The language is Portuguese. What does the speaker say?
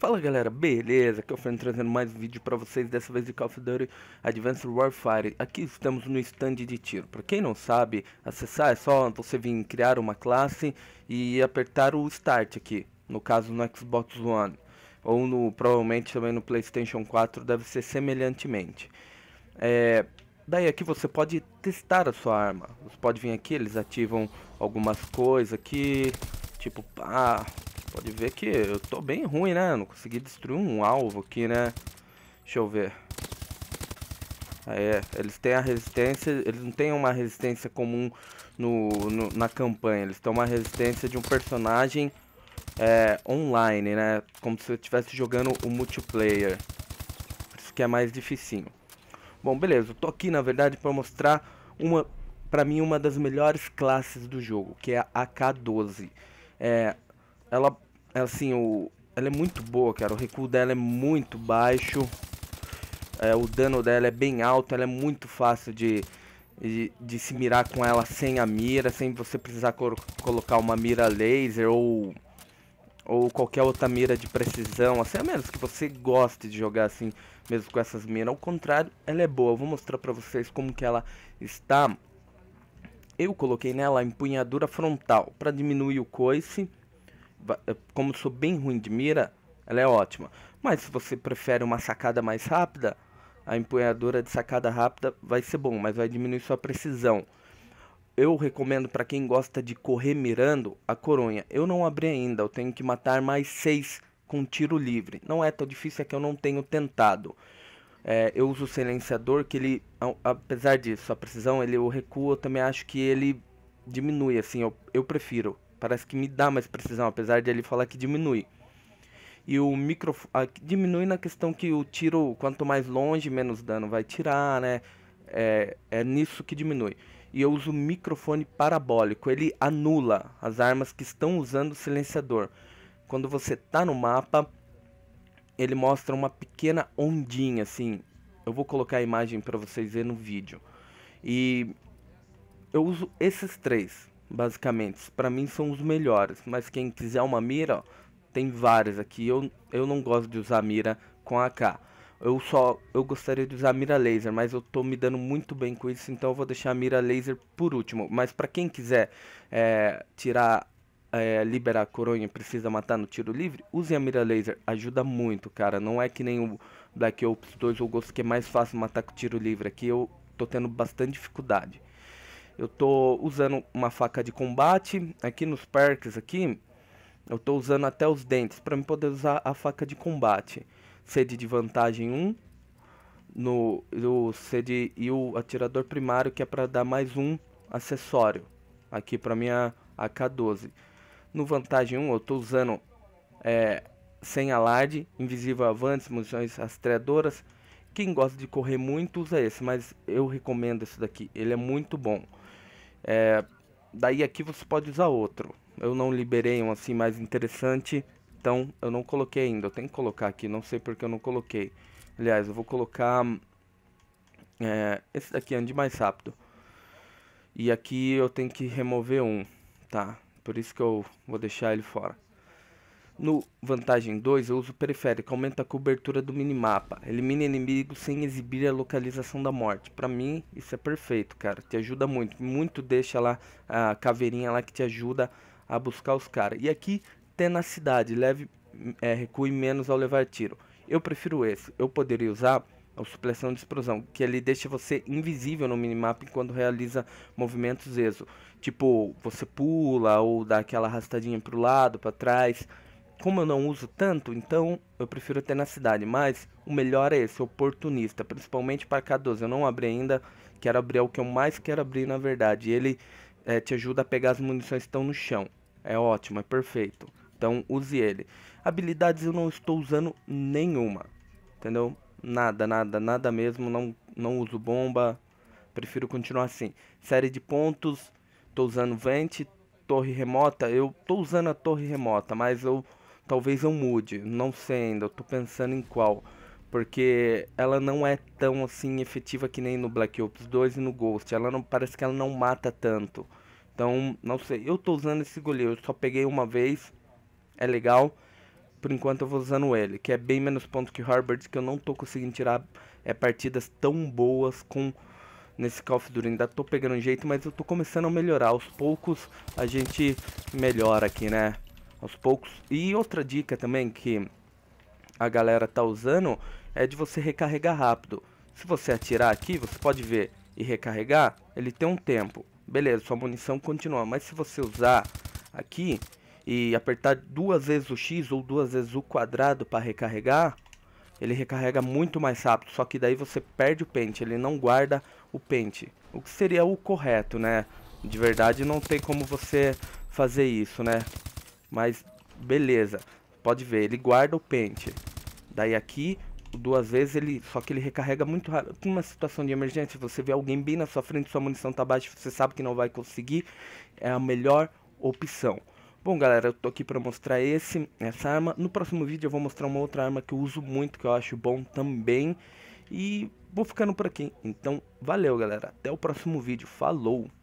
Fala galera, beleza? Aqui é o Fernando trazendo mais um vídeo pra vocês, dessa vez de Call of Duty Advanced Warfare. Aqui estamos no stand de tiro. Pra quem não sabe, acessar é só você vir criar uma classe e apertar o Start aqui. No caso no Xbox One. Ou no, provavelmente também no Playstation 4 deve ser semelhantemente. É, daí aqui você pode testar a sua arma. Você pode vir aqui, eles ativam algumas coisas aqui. Tipo, ah, Pode ver que eu tô bem ruim, né? Não consegui destruir um alvo aqui, né? Deixa eu ver. Aí, é, eles têm a resistência, eles não têm uma resistência comum no, no na campanha, eles têm uma resistência de um personagem é, online, né? Como se eu estivesse jogando o multiplayer. Por isso que é mais dificinho. Bom, beleza, eu tô aqui na verdade para mostrar uma, pra mim uma das melhores classes do jogo, que é a AK-12. É, ela assim, o, ela é muito boa, cara. O recuo dela é muito baixo. É, o dano dela é bem alto. Ela é muito fácil de, de, de se mirar com ela sem a mira. Sem você precisar co colocar uma mira laser ou, ou qualquer outra mira de precisão. Assim, a menos que você goste de jogar assim, mesmo com essas miras. Ao contrário, ela é boa. Eu vou mostrar pra vocês como que ela está. Eu coloquei nela a empunhadura frontal para diminuir o coice eh, como sou bem ruim de mira, ela é ótima. Mas se você prefere uma sacada mais rápida, a empunhadora de sacada rápida vai ser bom, mas vai diminuir sua precisão. Eu recomendo para quem gosta de correr mirando a coronha. Eu não abri ainda, eu tenho que matar mais seis com tiro livre. Não é tão difícil, é que eu não tenho tentado. É, eu uso o silenciador que ele, apesar disso, a precisão, ele o recuo, eu também acho que ele diminui, assim, eu, eu prefiro. Parece que me dá mais precisão, apesar de ele falar que diminui. E o microfone. Ah, diminui na questão que o tiro, quanto mais longe, menos dano vai tirar, né? É, é nisso que diminui. E eu uso microfone parabólico. Ele anula as armas que estão usando o silenciador. Quando você tá no mapa, ele mostra uma pequena ondinha, assim. Eu vou colocar a imagem para vocês verem no vídeo. E eu uso esses três basicamente. Para mim são os melhores, mas quem quiser uma mira, ó, tem várias aqui. Eu, eu não gosto de usar mira com AK. Eu só eu gostaria de usar mira laser, mas eu tô me dando muito bem com isso, então eu vou deixar a mira laser por último. Mas para quem quiser é, tirar é, liberar a coronha e precisa matar no tiro livre, use a mira laser, ajuda muito, cara. Não é que nem o Black Ops 2 ou o Ghost que é mais fácil matar com tiro livre. Aqui eu tô tendo bastante dificuldade eu tô usando uma faca de combate aqui nos perks aqui eu tô usando até os dentes para poder usar a faca de combate sede de vantagem 1 no o sede e o atirador primário que é para dar mais um acessório aqui para minha AK12 no vantagem 1 eu tô usando é, sem alarde invisível avantes munições rastreadoras quem gosta de correr muito usa esse, mas eu recomendo esse daqui, ele é muito bom. É, daí aqui você pode usar outro. Eu não liberei um assim mais interessante, então eu não coloquei ainda. Eu tenho que colocar aqui, não sei porque eu não coloquei. Aliás, eu vou colocar é, esse daqui ande mais rápido. E aqui eu tenho que remover um, tá? Por isso que eu vou deixar ele fora. No Vantagem 2, eu uso o periférico, aumenta a cobertura do minimapa, elimina inimigos sem exibir a localização da morte. Pra mim, isso é perfeito, cara, te ajuda muito. Muito deixa lá a caveirinha lá que te ajuda a buscar os caras. E aqui, tenacidade, leve, é, recue menos ao levar tiro. Eu prefiro esse, eu poderia usar a supressão de explosão, que ele deixa você invisível no minimapa quando realiza movimentos exo. Tipo, você pula ou dá aquela arrastadinha pro lado, para trás como eu não uso tanto, então eu prefiro ter na cidade. Mas o melhor é esse, oportunista, principalmente para K12. Eu não abri ainda, quero abrir é o que eu mais quero abrir na verdade. Ele é, te ajuda a pegar as munições que estão no chão. É ótimo, é perfeito. Então use ele. Habilidades eu não estou usando nenhuma, entendeu? Nada, nada, nada mesmo. Não, não uso bomba. Prefiro continuar assim. Série de pontos. Tô usando vente, torre remota. Eu tô usando a torre remota, mas eu talvez eu mude, não sei ainda, eu tô pensando em qual. Porque ela não é tão assim efetiva que nem no Black Ops 2 e no Ghost. Ela não parece que ela não mata tanto. Então, não sei. Eu tô usando esse goleiro, eu só peguei uma vez. É legal. Por enquanto eu vou usando ele, que é bem menos ponto que Harbert. que eu não tô conseguindo tirar é, partidas tão boas com nesse Call of Duty. Ainda tô pegando um jeito, mas eu tô começando a melhorar. Aos poucos a gente melhora aqui, né? aos poucos. E outra dica também que a galera tá usando é de você recarregar rápido. Se você atirar aqui, você pode ver e recarregar, ele tem um tempo. Beleza, sua munição continua, mas se você usar aqui e apertar duas vezes o X ou duas vezes o quadrado para recarregar, ele recarrega muito mais rápido, só que daí você perde o pente, ele não guarda o pente. O que seria o correto, né? De verdade não tem como você fazer isso, né? Mas beleza, pode ver, ele guarda o pente. Daí aqui, duas vezes ele, só que ele recarrega muito rápido. Numa situação de emergência, você vê alguém bem na sua frente, sua munição tá baixa, você sabe que não vai conseguir, é a melhor opção. Bom galera, eu tô aqui para mostrar esse, essa arma. No próximo vídeo eu vou mostrar uma outra arma que eu uso muito, que eu acho bom também. E vou ficando por aqui. Então, valeu galera, até o próximo vídeo. Falou!